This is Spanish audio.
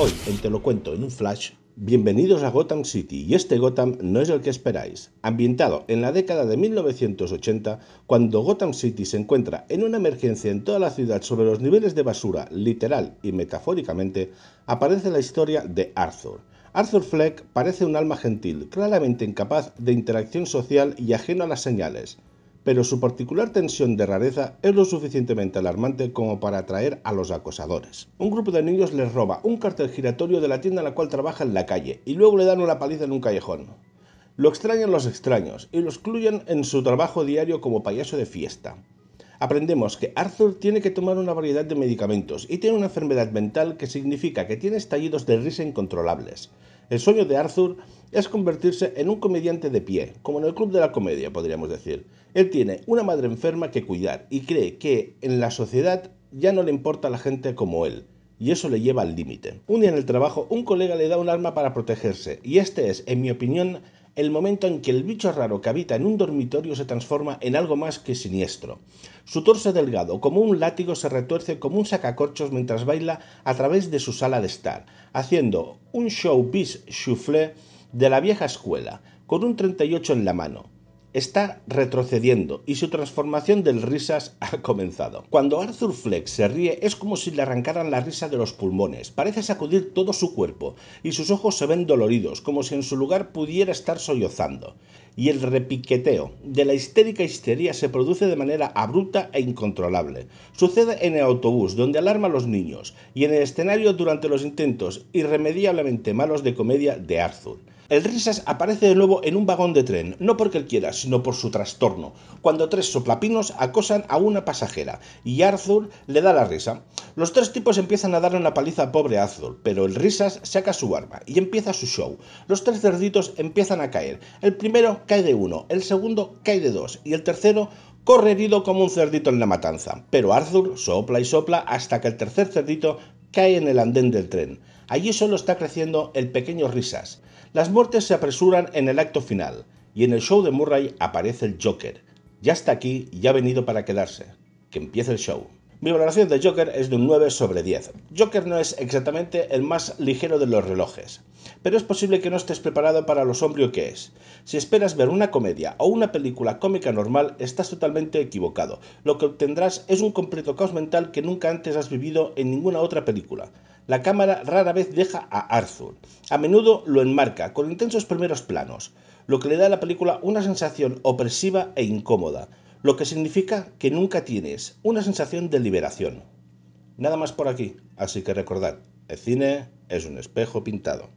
Hoy, en Te lo cuento en un flash, bienvenidos a Gotham City y este Gotham no es el que esperáis. Ambientado en la década de 1980, cuando Gotham City se encuentra en una emergencia en toda la ciudad sobre los niveles de basura, literal y metafóricamente, aparece la historia de Arthur. Arthur Fleck parece un alma gentil, claramente incapaz de interacción social y ajeno a las señales pero su particular tensión de rareza es lo suficientemente alarmante como para atraer a los acosadores. Un grupo de niños les roba un cartel giratorio de la tienda en la cual trabaja en la calle y luego le dan una paliza en un callejón. Lo extrañan los extraños y lo excluyen en su trabajo diario como payaso de fiesta aprendemos que Arthur tiene que tomar una variedad de medicamentos y tiene una enfermedad mental que significa que tiene estallidos de risa incontrolables. El sueño de Arthur es convertirse en un comediante de pie, como en el Club de la Comedia, podríamos decir. Él tiene una madre enferma que cuidar y cree que en la sociedad ya no le importa a la gente como él, y eso le lleva al límite. Un día en el trabajo, un colega le da un arma para protegerse, y este es, en mi opinión, el momento en que el bicho raro que habita en un dormitorio se transforma en algo más que siniestro. Su torso delgado, como un látigo, se retuerce como un sacacorchos mientras baila a través de su sala de estar, haciendo un showbiz soufflé de la vieja escuela, con un 38 en la mano está retrocediendo y su transformación del risas ha comenzado. Cuando Arthur Fleck se ríe es como si le arrancaran la risa de los pulmones, parece sacudir todo su cuerpo y sus ojos se ven doloridos, como si en su lugar pudiera estar sollozando. Y el repiqueteo de la histérica histeria se produce de manera abrupta e incontrolable. Sucede en el autobús, donde alarma a los niños, y en el escenario durante los intentos irremediablemente malos de comedia de Arthur. El Risas aparece de nuevo en un vagón de tren, no porque él quiera, sino por su trastorno, cuando tres soplapinos acosan a una pasajera y Arthur le da la risa. Los tres tipos empiezan a darle una paliza al pobre Arthur, pero el Risas saca su arma y empieza su show. Los tres cerditos empiezan a caer. El primero cae de uno, el segundo cae de dos y el tercero corre herido como un cerdito en la matanza. Pero Arthur sopla y sopla hasta que el tercer cerdito cae en el andén del tren. Allí solo está creciendo el pequeño risas. Las muertes se apresuran en el acto final, y en el show de Murray aparece el Joker. Ya está aquí y ha venido para quedarse. Que empiece el show. Mi valoración de Joker es de un 9 sobre 10. Joker no es exactamente el más ligero de los relojes, pero es posible que no estés preparado para lo sombrío que es. Si esperas ver una comedia o una película cómica normal, estás totalmente equivocado. Lo que obtendrás es un completo caos mental que nunca antes has vivido en ninguna otra película la cámara rara vez deja a Arthur. A menudo lo enmarca con intensos primeros planos, lo que le da a la película una sensación opresiva e incómoda, lo que significa que nunca tienes una sensación de liberación. Nada más por aquí, así que recordad, el cine es un espejo pintado.